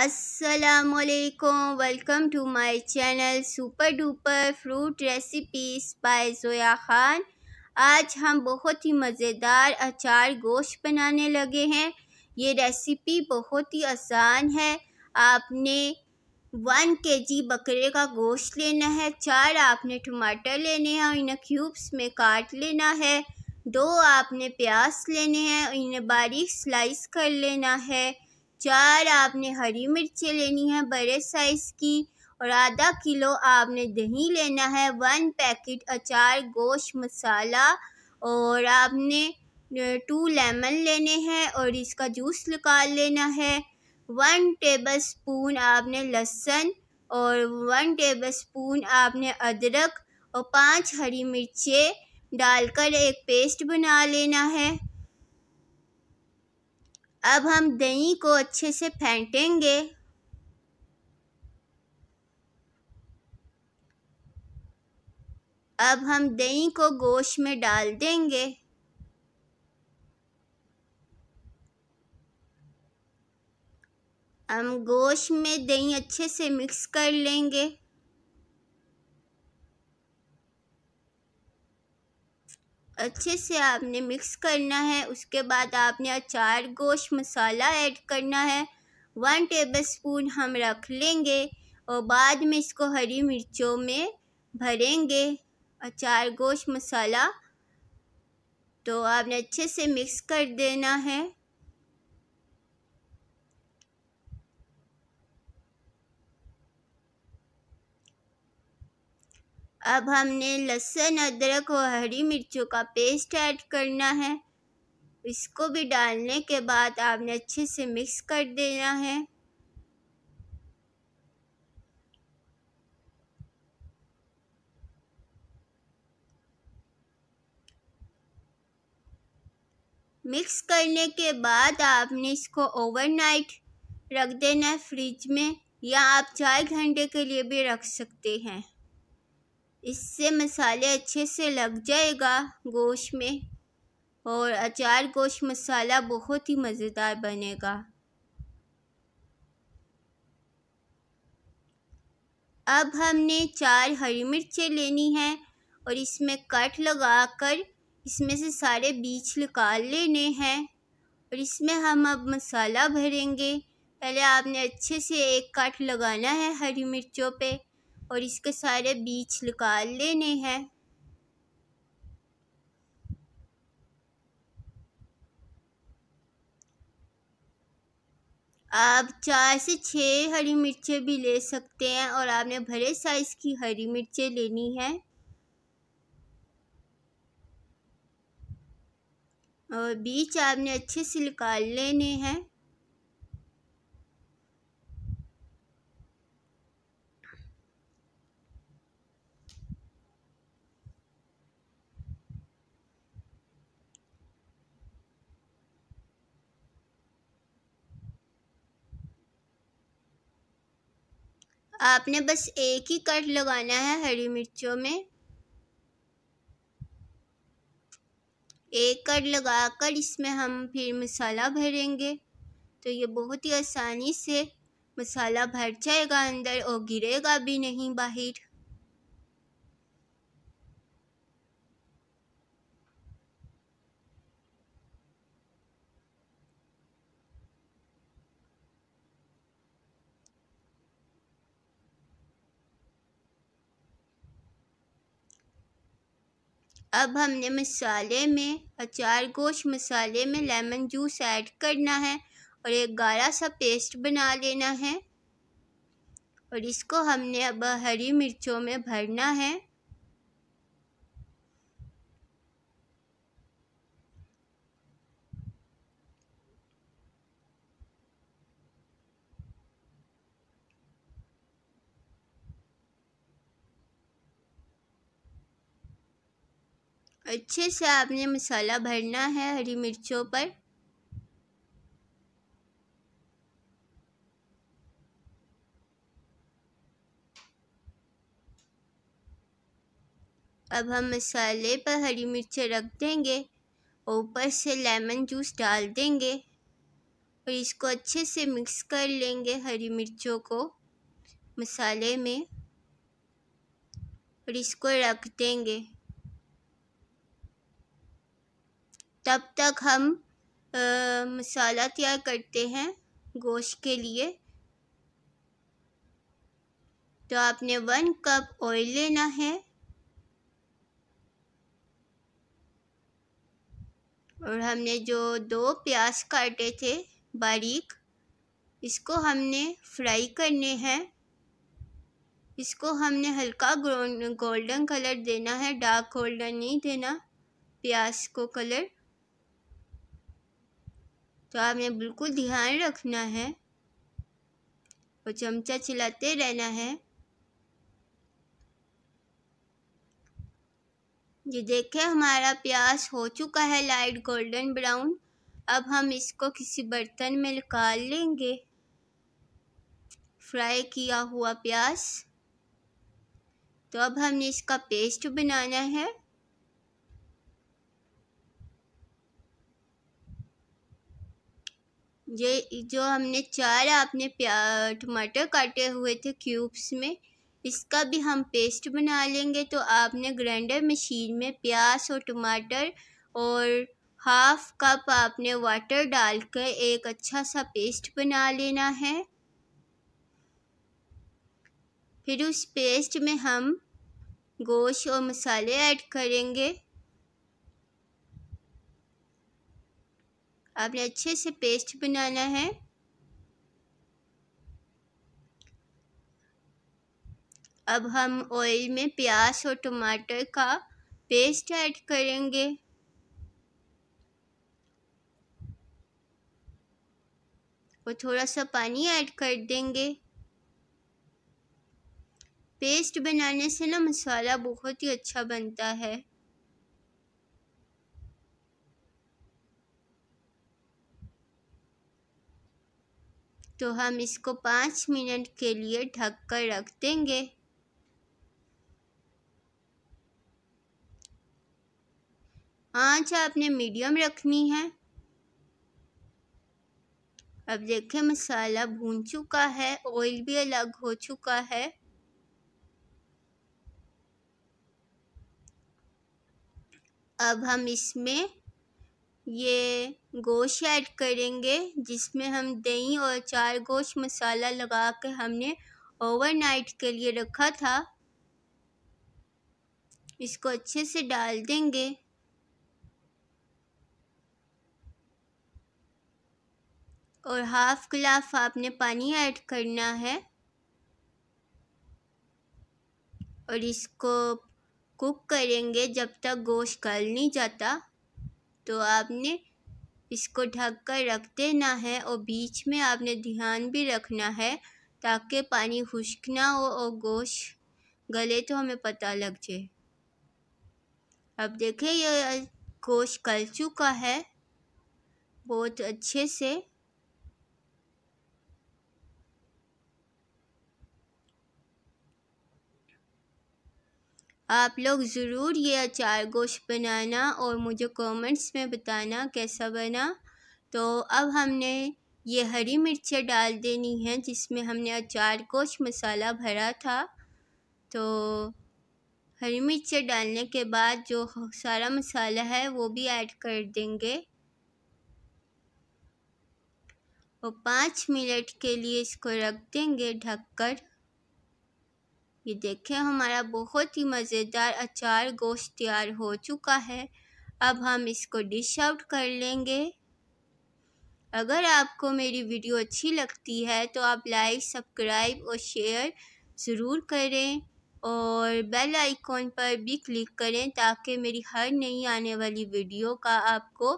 असलकुम welcome to my channel super duper fruit recipes by Zoya Khan आज हम बहुत ही मज़ेदार अचार गोश्त बनाने लगे हैं ये रेसिपी बहुत ही आसान है आपने वन के जी बकरे का गोश्त लेना है चार आपने टमाटर लेने हैं और इन्हें क्यूब्स में काट लेना है दो आपने प्याज लेने हैं और इन्हें बारीक स्लाइस कर लेना है चार आपने हरी मिर्चें लेनी है बड़े साइज़ की और आधा किलो आपने दही लेना है वन पैकेट अचार गोश मसाला और आपने टू लेमन लेने हैं और इसका जूस निकाल लेना है वन टेबल स्पून आपने लहसुन और वन टेबल स्पून आपने अदरक और पांच हरी मिर्चें डालकर एक पेस्ट बना लेना है अब हम दही को अच्छे से फेंटेंगे अब हम दही को गोश्त में डाल देंगे हम गोश्त में दही अच्छे से मिक्स कर लेंगे अच्छे से आपने मिक्स करना है उसके बाद आपने अचार गोश मसाला ऐड करना है वन टेबल स्पून हम रख लेंगे और बाद में इसको हरी मिर्चों में भरेंगे अचार गोश मसाला तो आपने अच्छे से मिक्स कर देना है अब हमने लहसुन अदरक और हरी मिर्चों का पेस्ट ऐड करना है इसको भी डालने के बाद आपने अच्छे से मिक्स कर देना है मिक्स करने के बाद आपने इसको ओवरनाइट रख देना है फ्रिज में या आप चार घंटे के लिए भी रख सकते हैं इससे मसाले अच्छे से लग जाएगा गोश्त में और अचार गोश्त मसाला बहुत ही मज़ेदार बनेगा अब हमने चार हरी मिर्चें लेनी है और इसमें कट लगा कर इसमें से सारे बीज निकाल लेने हैं और इसमें हम अब मसाला भरेंगे पहले आपने अच्छे से एक कट लगाना है हरी मिर्चों पे और इसके सारे बीज निकाल लेने हैं आप चार से छः हरी मिर्चें भी ले सकते हैं और आपने भरे साइज़ की हरी मिर्चें लेनी है और बीज आपने अच्छे से निकाल लेने हैं आपने बस एक ही कट लगाना है हरी मिर्चों में एक कट लगाकर इसमें हम फिर मसाला भरेंगे तो ये बहुत ही आसानी से मसाला भर जाएगा अंदर और गिरेगा भी नहीं बाहर अब हमने मसाले में अचार गोश मसाले में लेमन जूस ऐड करना है और एक गाढ़ा सा पेस्ट बना लेना है और इसको हमने अब हरी मिर्चों में भरना है अच्छे से आपने मसाला भरना है हरी मिर्चों पर अब हम मसाले पर हरी मिर्च रख देंगे ऊपर से लेमन जूस डाल देंगे और इसको अच्छे से मिक्स कर लेंगे हरी मिर्चों को मसाले में और इसको रख देंगे तब तक हम आ, मसाला तैयार करते हैं गोश्त के लिए तो आपने वन कप ऑयल लेना है और हमने जो दो प्याज काटे थे बारीक इसको हमने फ्राई करने हैं इसको हमने हल्का गोल्डन कलर देना है डार्क गोल्डन नहीं देना प्याज को कलर तो आपने बिल्कुल ध्यान रखना है और चमचा चलाते रहना है ये देखें हमारा प्याज हो चुका है लाइट गोल्डन ब्राउन अब हम इसको किसी बर्तन में निकाल लेंगे फ्राई किया हुआ प्याज तो अब हमने इसका पेस्ट बनाना है ये जो हमने चार आपने टमाटर काटे हुए थे क्यूब्स में इसका भी हम पेस्ट बना लेंगे तो आपने ग्राइंडर मशीन में प्याज और टमाटर और हाफ कप आपने वाटर डालकर एक अच्छा सा पेस्ट बना लेना है फिर उस पेस्ट में हम गोश्त और मसाले ऐड करेंगे आपने अच्छे से पेस्ट बनाना है अब हम ऑयल में प्याज और टमाटर का पेस्ट ऐड करेंगे और थोड़ा सा पानी ऐड कर देंगे पेस्ट बनाने से ना मसाला बहुत ही अच्छा बनता है तो हम इसको पाँच मिनट के लिए ढक कर रख देंगे आँच आपने मीडियम रखनी है अब देखें मसाला भून चुका है ऑयल भी अलग हो चुका है अब हम इसमें ये गोश्त ऐड करेंगे जिसमें हम दही और चार गोश मसाला लगा के हमने ओवरनाइट के लिए रखा था इसको अच्छे से डाल देंगे और हाफ गिलाफ आपने पानी ऐड करना है और इसको कुक करेंगे जब तक गोश्त गल नहीं जाता तो आपने इसको ढक कर रख देना है और बीच में आपने ध्यान भी रखना है ताकि पानी खुश्क ना हो और गोश्त गले तो हमें पता लग जाए अब देखें ये गोश्त गल चुका है बहुत अच्छे से आप लोग ज़रूर ये अचार गोश्त बनाना और मुझे कमेंट्स में बताना कैसा बना तो अब हमने ये हरी मिर्चें डाल देनी हैं जिसमें हमने अचार गोश्त मसाला भरा था तो हरी मिर्चें डालने के बाद जो सारा मसाला है वो भी ऐड कर देंगे और पाँच मिनट के लिए इसको रख देंगे ढककर ये देखें हमारा बहुत ही मज़ेदार अचार गोश्त तैयार हो चुका है अब हम इसको डिश आउट कर लेंगे अगर आपको मेरी वीडियो अच्छी लगती है तो आप लाइक सब्सक्राइब और शेयर ज़रूर करें और बेल आइकॉन पर भी क्लिक करें ताकि मेरी हर नई आने वाली वीडियो का आपको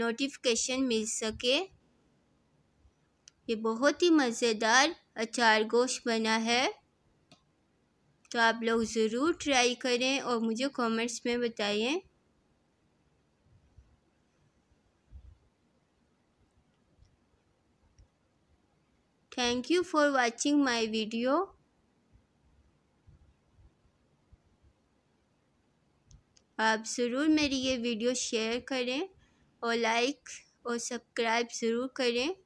नोटिफिकेशन मिल सके ये बहुत ही मज़ेदार अचार गोश्त बना है तो आप लोग ज़रूर ट्राई करें और मुझे कमेंट्स में बताइए thank you for watching my video आप ज़रूर मेरी ये वीडियो शेयर करें और लाइक और सब्सक्राइब ज़रूर करें